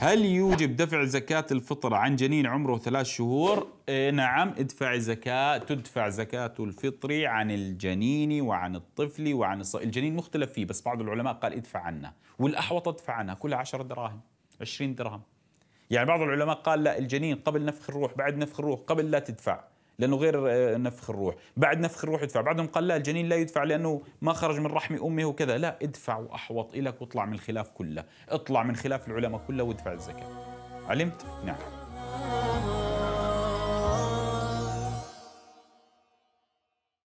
هل يوجب دفع زكاة الفطر عن جنين عمره ثلاث شهور؟ إيه، نعم ادفع زكاة تدفع زكاة الفطر عن الجنين وعن الطفل وعن الص... الجنين مختلف فيه بس بعض العلماء قال ادفع عنها والأحوط ادفع عنها كلها 10 دراهم 20 درهم يعني بعض العلماء قال لا الجنين قبل نفخ الروح بعد نفخ الروح قبل لا تدفع لانه غير آه، نفخ الروح بعد نفخ الروح يدفع بعدهم قال لا الجنين لا يدفع لانه ما خرج من رحم امه وكذا لا ادفع واحوط لك واطلع من الخلاف كله اطلع من خلاف العلماء كله وادفع الزكاه علمت نعم